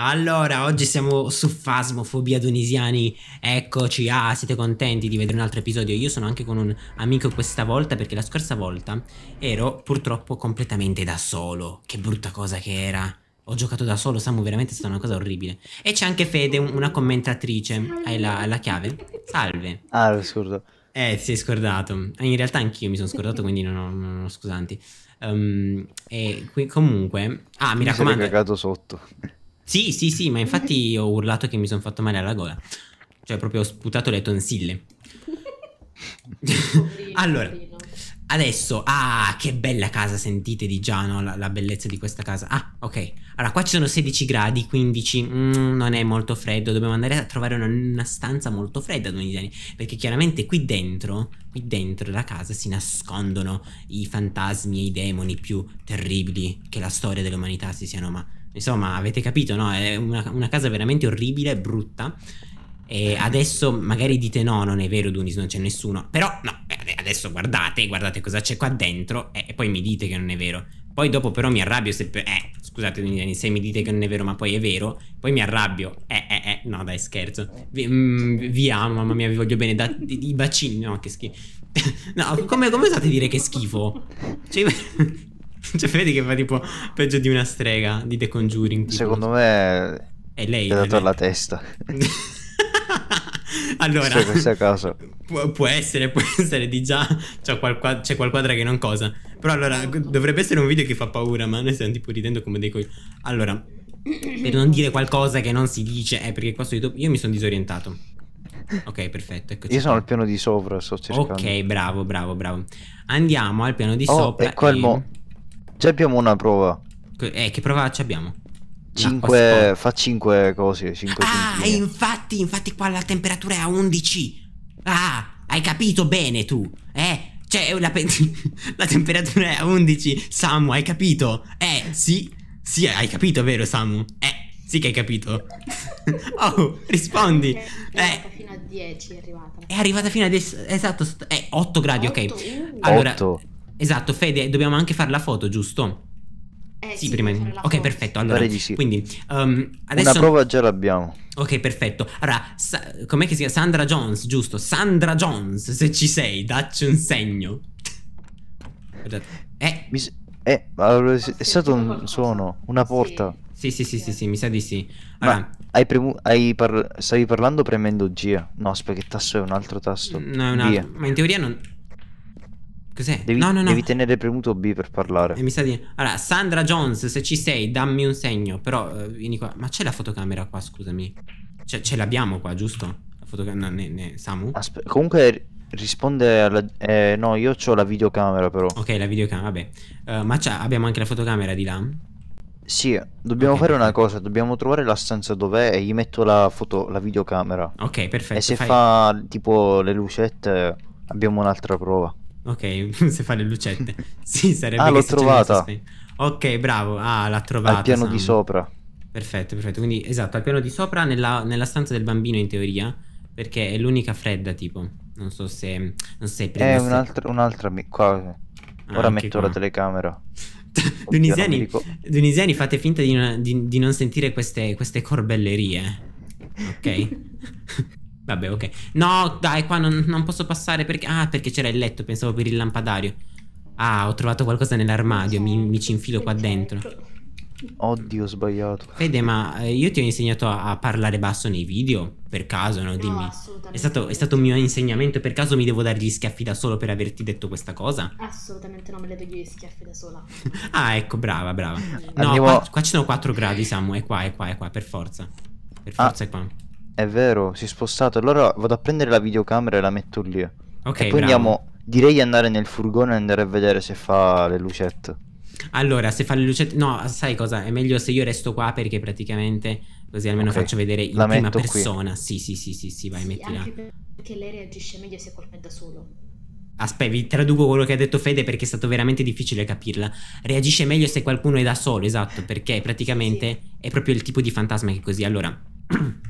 Allora, oggi siamo su Fasmofobia Tunisiani. Eccoci, ah, siete contenti di vedere un altro episodio? Io sono anche con un amico questa volta perché la scorsa volta ero purtroppo completamente da solo. Che brutta cosa che era. Ho giocato da solo, Samu, veramente è stata una cosa orribile. E c'è anche Fede, una commentatrice. Hai la, la chiave? Salve. Ah, lo scordo. Eh, ti sei scordato. Eh, in realtà anch'io mi sono scordato, quindi non ho, non ho scusanti. Um, e qui, comunque... Ah, mi, mi raccomando... Mi cagato sotto. Sì, sì, sì, ma infatti ho urlato che mi sono fatto male alla gola. Cioè, proprio ho sputato le tonsille. allora, adesso, ah, che bella casa, sentite di già, no? La, la, bellezza di questa casa. Ah, ok. Allora, qua ci sono 16 gradi, 15, mm, non è molto freddo. Dobbiamo andare a trovare una, una stanza molto fredda domani Perché chiaramente qui dentro, qui dentro la casa si nascondono i fantasmi e i demoni più terribili che la storia dell'umanità si siano mai Insomma, avete capito, no? È una, una casa veramente orribile, brutta. E adesso magari dite no, non è vero Dunis, non c'è nessuno. Però no, eh, adesso guardate, guardate cosa c'è qua dentro e, eh, e, poi mi dite che non è vero. Poi dopo però mi arrabbio se... Eh, scusate Dunis, se mi dite che non è vero ma poi è vero, poi mi arrabbio. Eh, eh, eh, no dai scherzo. Vi, mm, vi amo, mamma mia, vi voglio bene. Da, I bacini, no, che schifo. no, come, come osate dire che schifo? Cioè, cioè, vedi che va tipo peggio di una strega di The Conjuring. Tipo. Secondo me. È lei. ha dato la testa. allora. Cioè, questo è caso. Pu- può essere, può essere di già. C'è, qual- c'è qualquadra che non cosa. Però allora, dovrebbe essere un video che fa paura, ma noi stiamo tipo ridendo come dei coi. Allora, per non dire qualcosa che non si dice, eh, perché qua su YouTube io mi sono disorientato. Ok, perfetto. Eccoci. Io sono al piano di sopra, sto cercando. Ok, bravo, bravo, bravo. Andiamo al piano di oh, sopra. È quel e... mo- Già abbiamo una prova. Eh, che prova abbiamo? 5, no, fa 5 cose. 5 ah, centine. Eh, infatti, infatti qua la temperatura è a 11. Ah, hai capito bene tu. Eh, cioè, eh, la, la temperatura è a 11. Samu, hai capito? Eh, sì. Sì, hai capito, vero Samu? Eh, sì che hai capito. oh, rispondi. Eh, È arrivata eh. fino a 10 è arrivata. È arrivata fino a 10, esatto, è 8 gradi, 8, ok. 8. Uh. Allora, 8. Esatto, Fede, dobbiamo anche fare la foto, giusto? Eh, sì, sì, prima di... Ok, foto. perfetto. Allora, sì. quindi, um, adesso... Una prova già l'abbiamo. Ok, perfetto. Allora, sa... com'è che si chiama? Sandra Jones, giusto? Sandra Jones, se ci sei, dacci un segno. Eh. Mi... eh allora, è stato un suono, una porta. Sì, sì, sì, sì, sì mi sa di sì. Allora... Ma hai premu- hai par... stavi parlando premendo G. No, aspetta, che tasto è un altro tasto. No, è un altro... Ma in teoria non... Cos'è? Devi, no, no, no. devi tenere premuto B per parlare. E eh, mi sta dicendo. Allora, Sandra Jones, se ci sei, dammi un segno. Però uh, vieni qua. Ma c'è la fotocamera qua, scusami. Cioè, ce l'abbiamo qua, giusto? La fotocamera. Ne, ne, Samu? Aspe comunque risponde alla. Eh, no, io ho la videocamera, però. Ok, la videocamera, vabbè. Uh, ma abbiamo anche la fotocamera di là? Sì, dobbiamo okay, fare una cosa, dobbiamo trovare la stanza dov'è e gli metto la, foto, la videocamera. Ok, perfetto. E se fai... fa tipo le lucette abbiamo un'altra prova. Ok, se fa le lucette. sì, sarebbe ah, l'ho trovata. Ok, bravo. Ah, l'ha trovata. Al piano Sam. di sopra. Perfetto, perfetto. Quindi, esatto, al piano di sopra, nella, nella stanza del bambino, in teoria, perché è l'unica fredda, tipo. Non so se... Non sei se è un'altra... un'altra qua. Ah, Ora metto qua. la telecamera. Dunisiani, Dunisiani, fate finta di, una, di, di non sentire queste, queste corbellerie. Ok? Vabbè, ok. No, dai, qua non, non posso passare perché... Ah, perché c'era il letto, pensavo per il lampadario. Ah, ho trovato qualcosa nell'armadio, mi, mi, ci infilo qua dentro. Oddio, ho sbagliato. Fede, ma eh, io ti ho insegnato a, a parlare basso nei video, per caso, no? Dimmi. No, è stato, è stato un mio insegnamento, per caso mi devo dare gli schiaffi da solo per averti detto questa cosa? Assolutamente no, me le do gli schiaffi da sola. ah, ecco, brava, brava. No, Andiamo... qua, qua ci sono 4 gradi, Samu, è qua, è qua, è qua, per forza. Per ah. forza ah. è qua. È vero, si è spostato. Allora vado a prendere la videocamera e la metto lì. Ok, e poi bravo. andiamo. Direi di andare nel furgone e andare a vedere se fa le lucette. Allora, se fa le lucette... No, sai cosa? È meglio se io resto qua perché praticamente... Così almeno okay. faccio vedere in la prima persona. Qui. Sì, sì, sì, sì, sì, vai, sì, mettila. Anche perché lei reagisce meglio se colpa è da solo. Aspetta, vi traduco quello che ha detto Fede perché è stato veramente difficile capirla. Reagisce meglio se qualcuno è da solo, esatto, perché praticamente sì. è proprio il tipo di fantasma che è così. Allora...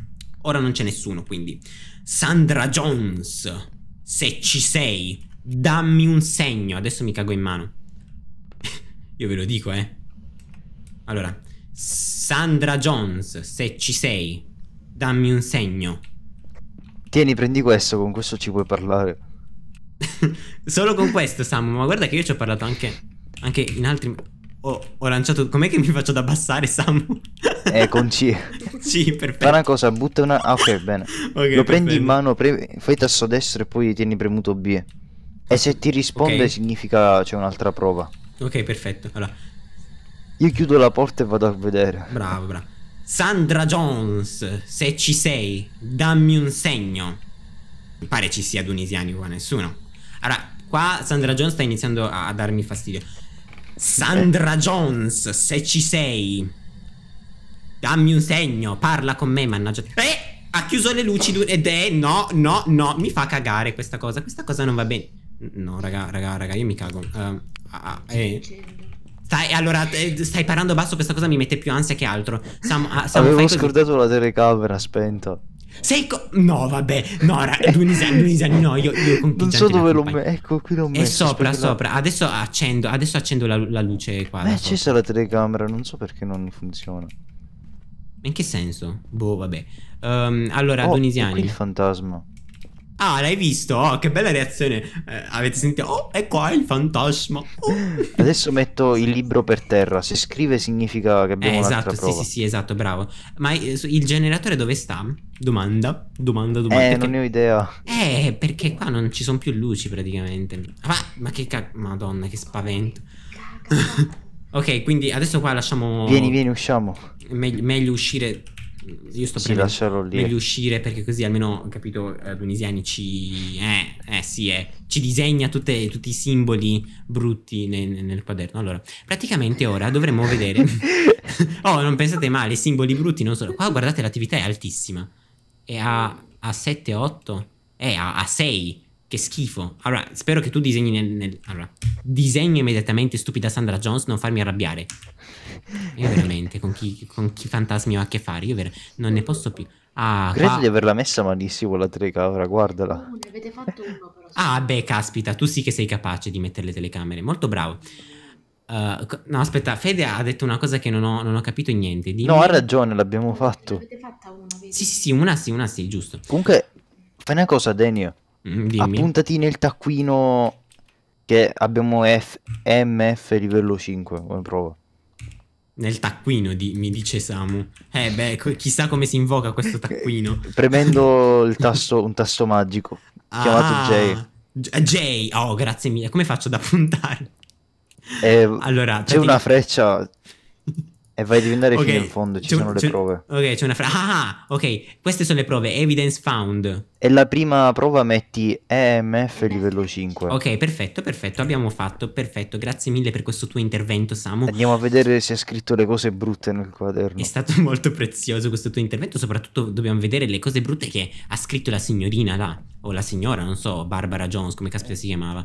ora non c'è nessuno, quindi Sandra Jones, se ci sei, dammi un segno. Adesso mi cago in mano. Io ve lo dico, eh. Allora, Sandra Jones, se ci sei, dammi un segno. Tieni, prendi questo, con questo ci puoi parlare. Solo con questo, Sam, ma guarda che io ci ho parlato anche, anche in altri... Ho, ho lanciato. Com'è che mi faccio da abbassare, Samu? Eh, con C. C, perfetto. Fa una cosa, butta una. Ah, ok, bene. Okay, Lo prendi in mano, pre... fai tasto destro e poi tieni premuto B. E se ti risponde okay. significa c'è un'altra prova. Ok, perfetto. Allora. Io chiudo la porta e vado a vedere. Bravo, bravo. Sandra Jones, se ci sei, dammi un segno. Mi pare ci sia Dunisiani qua, nessuno. Allora, qua Sandra Jones sta iniziando a, a darmi fastidio. Sandra Jones, se ci sei, dammi un segno, parla con me, mannaggia. Eh! Ha chiuso le luci ed è no, no, no, mi fa cagare questa cosa. Questa cosa non va bene. No, raga, raga, raga, io mi cago. Uh, ah, eh. Stai, allora, eh, stai parlando basso, questa cosa mi mette più ansia che altro. Sam, uh, Sam, Avevo scordato la telecamera spenta. Sei co- No, vabbè, no, ra- Dunisani, Dunisani, no, io, io con Non so dove lo metto, ecco, qui lo metto. E sopra, sopra, adesso accendo, adesso accendo la, la luce qua. Beh, c'è sopra. la telecamera, non so perché non funziona. In che senso? Boh, vabbè. Um, allora, oh, Dunisiani. il fantasma. Ah, l'hai visto? Oh, che bella reazione. Eh, avete sentito? Oh, è qua il fantasma. Oh. Adesso metto il libro per terra. Se scrive significa che abbiamo eh, esatto, sì, sì, sì, esatto, bravo. Ma eh, il generatore dove sta? Domanda, domanda, domanda. Eh, perché... non ne ho idea. Eh, perché qua non ci sono più luci praticamente. Ma, ma che cazzo, Madonna, che spavento. ok, quindi adesso qua lasciamo... Vieni, vieni, usciamo. Meg meglio uscire io sto per prendendo meglio uscire perché così almeno, capito, eh, Tunisiani ci... Eh, eh sì, eh, ci disegna tutte, tutti i simboli brutti nel, nel, quaderno. Allora, praticamente ora dovremmo vedere... oh, non pensate male, i simboli brutti non sono... Qua guardate l'attività è altissima. È a, a 7, 8? È a, a 6. Che schifo. Allora, spero che tu disegni nel... nel... Allora, disegno immediatamente stupida Sandra Jones, non farmi arrabbiare. Io veramente, con chi, con chi fantasmi ho a che fare? Io veramente, non ne posso più. Ah, Credo qua... di averla messa malissimo la telecamera, guardala. Oh, ne avete fatto uno però. Ah, beh, caspita, tu sì che sei capace di mettere le telecamere. Molto bravo. Uh, no, aspetta, Fede ha detto una cosa che non ho, non ho capito niente. Dimmi... No, ha ragione, l'abbiamo fatto. L'avete fatta una, vedi? Sì, sì, sì, una sì, una sì, giusto. Comunque, fai una cosa, Daniel. Mm, dimmi. Appuntati nel taccuino che abbiamo F MF livello 5 come prova. Nel taccuino di, mi dice Samu. Eh beh, chissà come si invoca questo taccuino. Premendo il tasto, un tasto magico ah, chiamato J. J. Oh, grazie mille. Come faccio ad appuntare? Eh, allora, c'è una freccia e vai a diventare okay, fino in fondo, ci sono le prove. Ok, c'è una frase. Ah, ah, ok, queste sono le prove, evidence found. E la prima prova metti EMF livello 5. Ok, perfetto, perfetto, abbiamo fatto, perfetto. Grazie mille per questo tuo intervento, Samu. Andiamo a vedere se ha scritto le cose brutte nel quaderno. È stato molto prezioso questo tuo intervento, soprattutto dobbiamo vedere le cose brutte che ha scritto la signorina là, o la signora, non so, Barbara Jones, come caspita si chiamava.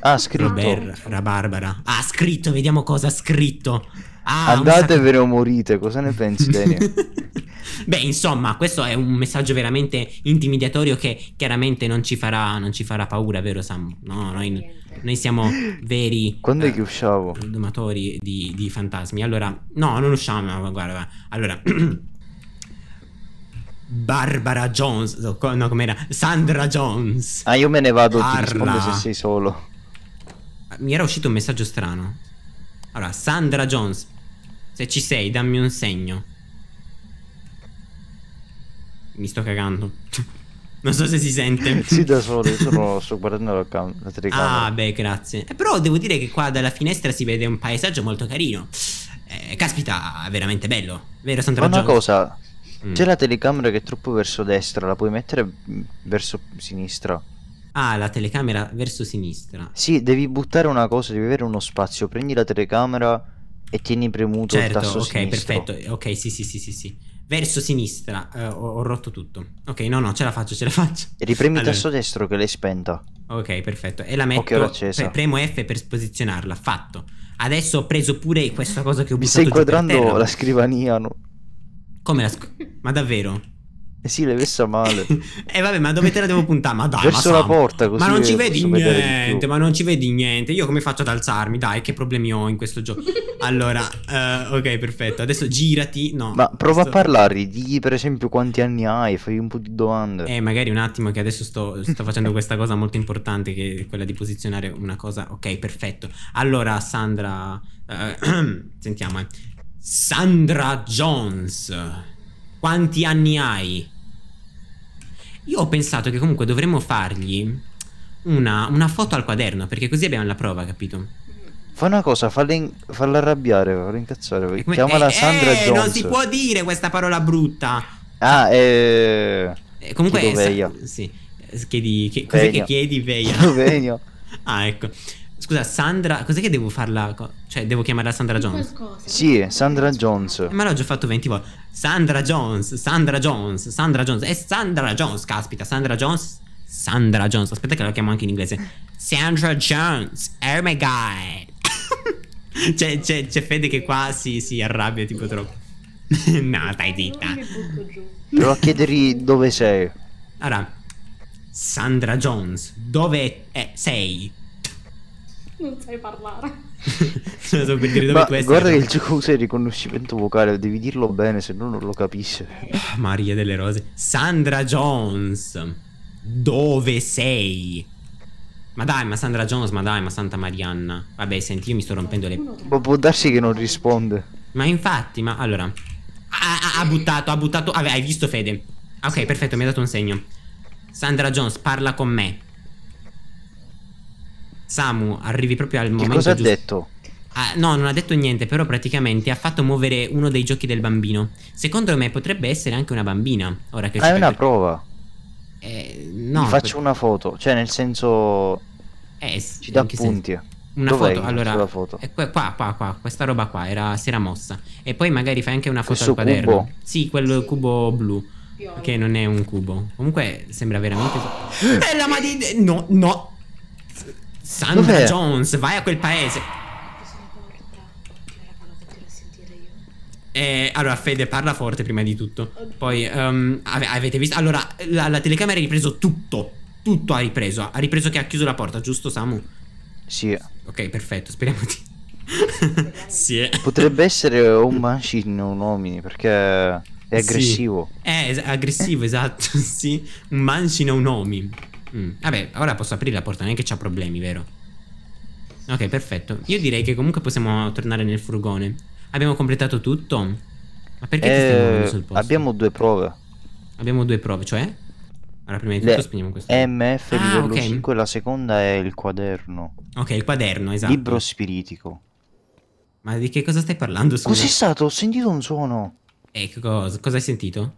Ha scritto. Robert, Barbara. Ha scritto, vediamo cosa ha scritto. Ah, Andatevene o morite, cosa ne pensi Daniel? Beh, insomma, questo è un messaggio veramente intimidatorio che chiaramente non ci farà, non ci farà paura, vero Sam? No, noi, noi siamo veri... Quando è eh, che usciamo? domatori di, di, fantasmi. Allora, no, non usciamo, guarda, guarda. allora... Barbara Jones, no, com'era? Sandra Jones. Ah, io me ne vado, Arra. ti rispondo se sei solo. Mi era uscito un messaggio strano. Allora, Sandra Jones, se ci sei, dammi un segno. Mi sto cagando. non so se si sente. sì, da solo, solo sto guardando la, cam- la telecamera. Ah, beh, grazie. Eh, però devo dire che qua dalla finestra si vede un paesaggio molto carino. Eh, caspita, veramente bello. Vero, Sandra Ma Jones? una cosa, mm. c'è la telecamera che è troppo verso destra, la puoi mettere mm, verso sinistra. Ah, la telecamera verso sinistra. Sì, devi buttare una cosa, devi avere uno spazio. Prendi la telecamera e tieni premuto certo, il tasto ok, sinistro. perfetto. Ok, sì, sì, sì, sì, sì. Verso sinistra, uh, ho, ho, rotto tutto. Ok, no, no, ce la faccio, ce la faccio. E ripremi allora. il tasto destro che l'hai spenta. Ok, perfetto. E la metto. Okay, pre- premo F per posizionarla. Fatto. Adesso ho preso pure questa cosa che ho buttato Mi stai inquadrando la scrivania, no? Come la sc- Ma davvero? Eh sì, l'hai messa male. eh vabbè, ma dove te la devo puntare? Ma dai, Verso ma la porta così. Ma non ci vedi niente, ma non ci vedi niente. Io come faccio ad alzarmi? Dai, che problemi ho in questo gioco? allora, uh, ok, perfetto. Adesso girati. No. Ma prova questo... a parlare, digli per esempio quanti anni hai, fai un po' di domande. Eh, magari un attimo che adesso sto, sto facendo questa cosa molto importante che è quella di posizionare una cosa. Ok, perfetto. Allora, Sandra... Uh, sentiamo, eh. Sandra Jones. Quanti anni hai? Io ho pensato che comunque dovremmo fargli una, una foto al quaderno, perché così abbiamo la prova, capito? Fa una cosa, falla, in... falla arrabbiare, falla incazzare. Come... Chiamala eh, Sandra eh, Jones. Non si può dire questa parola brutta. Ah, eh, eh. Comunque, chiedo eh, sa... sì. Eh, chiedi, che... cos'è che chiedi, Veia? ah, ecco. Scusa, Sandra, cos'è che devo farla? Cioè, devo chiamarla Sandra Jones? Qualcosa. Sì, Sandra Jones. Eh, ma l'ho già fatto 20 volte. Sandra Jones, Sandra Jones, Sandra Jones. È Sandra Jones, caspita, Sandra Jones. Sandra Jones, aspetta che la chiamo anche in inglese. Sandra Jones, oh my god. c'è, c'è, c'è Fede che qua si, si arrabbia tipo troppo. no, stai zitta. Prova a chiedergli dove sei. Allora, Sandra Jones, dove eh, sei? Non sai parlare. Sono per dire dove Ma tu guarda che il gioco usa il riconoscimento vocale, devi dirlo bene, se no non lo capisce. Ah, Maria delle Rose. Sandra Jones. Dove sei? Ma dai, ma Sandra Jones, ma dai, ma Santa Marianna. Vabbè, senti, io mi sto rompendo le... Ma può darsi che non risponde. Ma infatti, ma allora... Ha, ha buttato, ha buttato... Vabbè, hai visto Fede? Ok, perfetto, mi ha dato un segno. Sandra Jones, parla con me. Samu arrivi proprio al momento. Che cosa giusto. ha detto? Ah, no, non ha detto niente, però praticamente ha fatto muovere uno dei giochi del bambino. Secondo me potrebbe essere anche una bambina. Ora che ah, è una prova. Eh, no, Gli faccio per... una foto, cioè nel senso... Eh, ci dà punti. Una Dov'è foto, allora... Foto? Eh, qua, qua, qua, questa roba qua era, si era mossa. E poi magari fai anche una foto Questo al quaderno. Cubo. Sì, quel sì. cubo blu. Che non è un cubo. Comunque sembra veramente... È la madina... No, no, Sandra Dov'è? Jones, vai a quel paese. Eh, allora, Fede, parla forte prima di tutto. Poi, um, ave avete visto? Allora, la, la telecamera ha ripreso tutto. Tutto ha ripreso. Ha ripreso che ha chiuso la porta, giusto, Samu? Sì. Ok, perfetto, speriamo di... sì. Eh. Potrebbe essere un machine, un uomini, perché è aggressivo. Eh, sì. È aggressivo, esatto, sì. Un mancino un uomini. Mm. Vabbè, ora posso aprire la porta, non è che c'ha problemi, vero? Ok, perfetto. Io direi che comunque possiamo tornare nel furgone. Abbiamo completato tutto? Ma perché eh, ti stai muovendo sul eh, posto? Abbiamo due prove. Abbiamo due prove, cioè? Allora, prima di tutto Le spegniamo questo. MF ah, livello okay. 5, la seconda è il quaderno. Ok, il quaderno, esatto. Libro spiritico. Ma di che cosa stai parlando? Cos'è stato? Ho sentito un suono. Eh, e cosa, cosa hai sentito?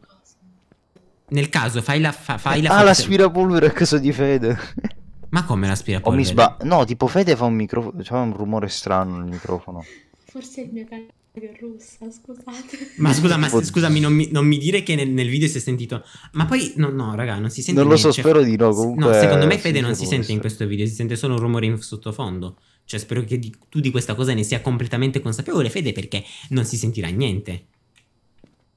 Nel caso fai la... Fa, fai la ah, forza... l'aspirapolvere a caso di Fede. Ma come l'aspirapolvere? Oh, sba- no, tipo Fede fa un, micro... fa un rumore strano nel microfono. Forse è il mio cane è russa, scusate. Ma scusa, ma se, scusami, non mi, non mi, dire che nel, nel, video si è sentito... Ma poi, no, no, raga, non si sente... Non lo so, cioè spero di no, comunque... No, secondo me Fede non si sente in questo video, si sente solo un rumore in sottofondo. Cioè, spero che di, tu di questa cosa ne sia completamente consapevole, Fede, perché non si sentirà niente.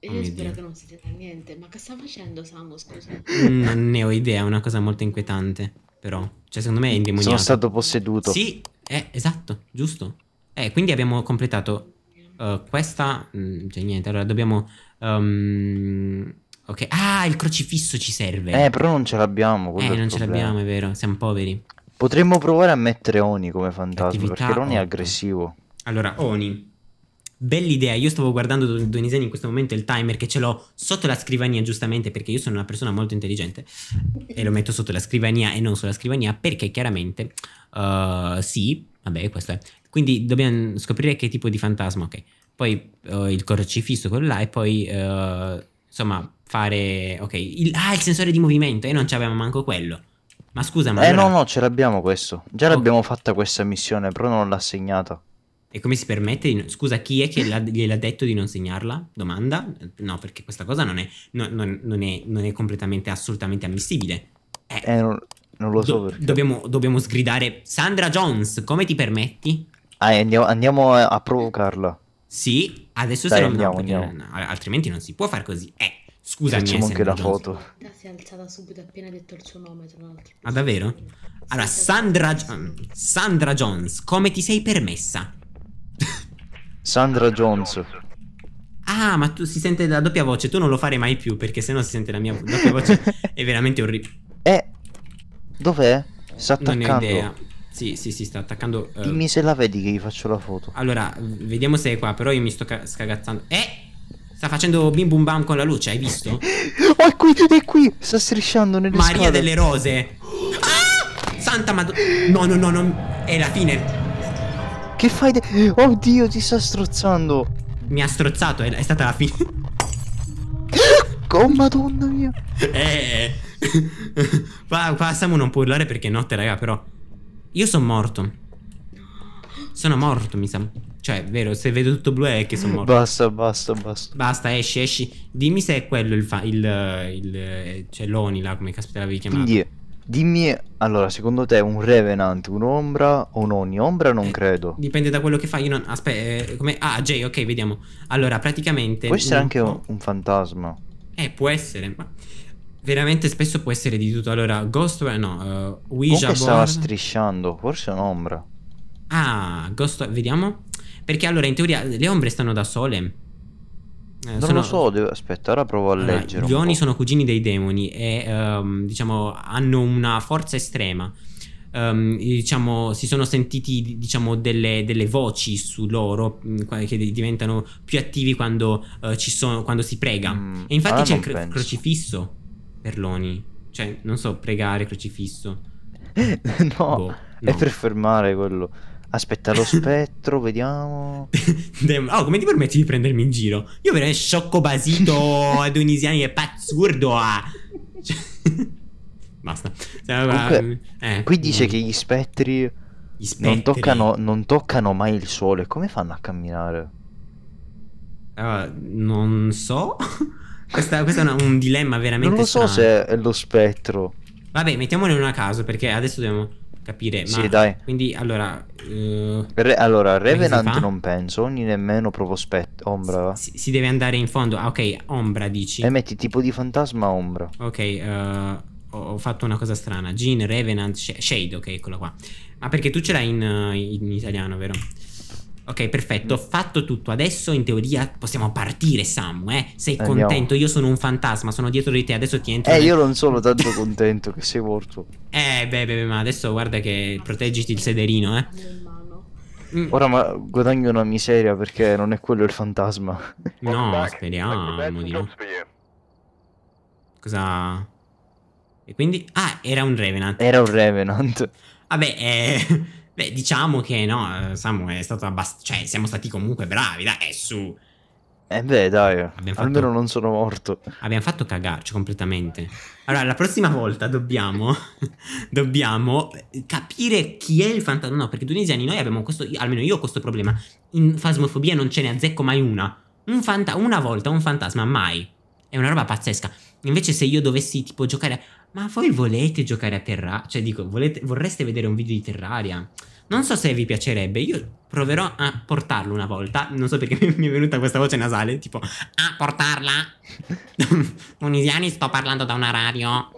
Oh io spero Dio. che non si senta niente. Ma che sta facendo Samu, scusa? Mm, non ne ho idea, è una cosa molto inquietante, però. Cioè, secondo me è indemoniato. Sono stato posseduto. Sì, eh, esatto, giusto. Eh, quindi abbiamo completato uh, questa... Mh, mm, cioè, niente, allora dobbiamo... Um, ok, ah, il crocifisso ci serve. Eh, però non ce l'abbiamo. Eh, non ce l'abbiamo, è vero, siamo poveri. Potremmo provare a mettere Oni come fantasma, Attività perché Oni è aggressivo. Allora, Oni Bell'idea, io stavo guardando Donisen in questo momento il timer che ce l'ho sotto la scrivania giustamente perché io sono una persona molto intelligente e lo metto sotto la scrivania e non sulla scrivania perché chiaramente uh, sì, vabbè questo è. Quindi dobbiamo scoprire che tipo di fantasma, ok. Poi uh, il crocifisso, quello là e poi uh, insomma fare, ok. Il, ah, il sensore di movimento e non c'avevamo manco quello. Ma scusa, ma... Eh allora... no, no, ce l'abbiamo questo. Già okay. l'abbiamo fatta questa missione, però non l'ha segnata. E come si permette? Di... Scusa, chi è che gliel'ha detto di non segnarla? Domanda? No, perché questa cosa non è, no, non, non è, non è completamente, assolutamente ammissibile. Eh, eh non, non, lo so do, Dobbiamo, dobbiamo, sgridare Sandra Jones, come ti permetti? Ah, andiamo, andiamo a provocarla. Sì, adesso Dai, se andiamo, andiamo. No, altrimenti non si può fare così. Eh, scusami. Facciamo eh, anche la Jones. foto. Ah, si è alzata subito appena detto il suo nome, tra Ah, davvero? Allora, Sandra, Sandra Jones, come ti sei permessa? Sandra Jones. Ah, ma tu si sente la doppia voce, tu non lo farei mai più perché sennò si sente la mia doppia voce. è veramente orribile. Eh, dov'è? Sta attaccando. Non ho idea. Sì, sì, sì, sta attaccando. Uh... Dimmi se la vedi che gli faccio la foto. Allora, vediamo se è qua, però io mi sto scagazzando. Eh! Sta facendo bim bum bam con la luce, hai visto? oh, è qui, è qui! Sta strisciando nelle Maria scale. delle rose! Ah! Santa madonna! No, no, no, no, è la fine. Che fai? Oddio, ti sta strozzando. Mi ha strozzato, è, è stata la fine. oh, madonna mia. Eh. eh, eh. Qua, qua non può urlare perché è notte, raga, però. Io sono morto. Sono morto, mi sa. Cioè, vero, se vedo tutto blu è che sono morto. Basta, basta, basta. Basta, esci, esci. Dimmi se è quello il... il, il, il eh, cioè, l'Oni, là, come caspita l'avevi chiamato. Yeah. Dimmi, allora, secondo te un Revenant, un'ombra o non? Ombra non eh, credo. Dipende da quello che fai. Io non... Aspetta, eh, come... Ah, Jay, ok, vediamo. Allora, praticamente... Può essere un... anche un, un, fantasma. Eh, può essere, ma... Veramente spesso può essere di tutto. Allora, Ghost... No, uh, Ouija Comunque stava strisciando, forse è un'ombra. Ah, Ghost... Vediamo. Perché allora, in teoria, le ombre stanno da sole. Eh, non sono... lo so, devo... aspetta, ora provo a allora, leggere. Gli Oni sono cugini dei demoni e um, diciamo hanno una forza estrema. Um, diciamo, si sono sentiti diciamo, delle, delle, voci su loro mm, che diventano più attivi quando, uh, eh, sono, quando si prega. Mm, e infatti ah, c'è il cr- crocifisso per l'Oni. Cioè, non so, pregare crocifisso. no, boh, no, è per fermare quello. Aspetta lo spettro, vediamo. oh, come ti permetti di prendermi in giro? Io veramente sciocco basito a adonisiani è pazzurdo. Ah. Basta. Cioè, Comunque, mm, eh, qui dice no. Mm. che gli spettri, gli spettri. Non, toccano, non, toccano, mai il sole. Come fanno a camminare? Uh, non so. Questo è un dilemma veramente. Non lo so strano. se è lo spettro. Vabbè, mettiamone una a caso perché adesso dobbiamo capire. Ma... Sì, dai. Quindi, allora... Uh... Re... allora, Revenant non penso, ogni nemmeno Provospetto, Ombra. Si, si, deve andare in fondo. Ah, ok, Ombra dici. E metti tipo di fantasma Ombra. Ok, uh, ho fatto una cosa strana. Gene, Revenant, Shade, ok, eccolo qua. Ma ah, perché tu ce l'hai in, in italiano, vero? Ok, perfetto, ho mm. fatto tutto. Adesso in teoria possiamo partire, Sam. eh? Sei Andiamo. contento? Io sono un fantasma, sono dietro di te, adesso ti entro. Eh, nel... io non sono tanto contento che sei morto. Eh, beh, beh, beh, ma adesso guarda che proteggiti il sederino, eh. Mm. Ora ma guadagno una miseria perché non è quello il fantasma. No, speriamo di no. Cosa... E quindi... Ah, era un Revenant. Era un Revenant. Vabbè, eh... Beh, diciamo che no, Samu è stato abbastanza... Cioè, siamo stati comunque bravi, dai, è su... Eh beh, dai, fatto... almeno non sono morto. Abbiamo fatto cagarci completamente. Allora, la prossima volta dobbiamo, dobbiamo capire chi è il fantasma. No, perché tunisiani noi abbiamo questo, almeno io ho questo problema. In fasmofobia non ce ne azzecco mai una. Un una volta un fantasma, mai. È una roba pazzesca. Invece se io dovessi tipo giocare... Ma voi volete giocare a Terraria? Cioè dico, volete... vorreste vedere un video di Terraria? Non so se vi piacerebbe, io proverò a portarlo una volta. Non so perché mi è venuta questa voce nasale, tipo, a portarla? Tunisiani, sto parlando da una radio.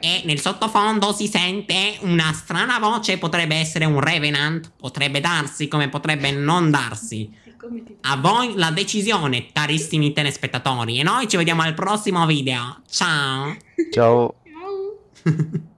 E nel sottofondo si sente una strana voce, potrebbe essere un Revenant, potrebbe darsi come potrebbe non darsi. A voi la decisione, carissimi telespettatori. E noi ci vediamo al prossimo video. Ciao. Ciao. Ciao.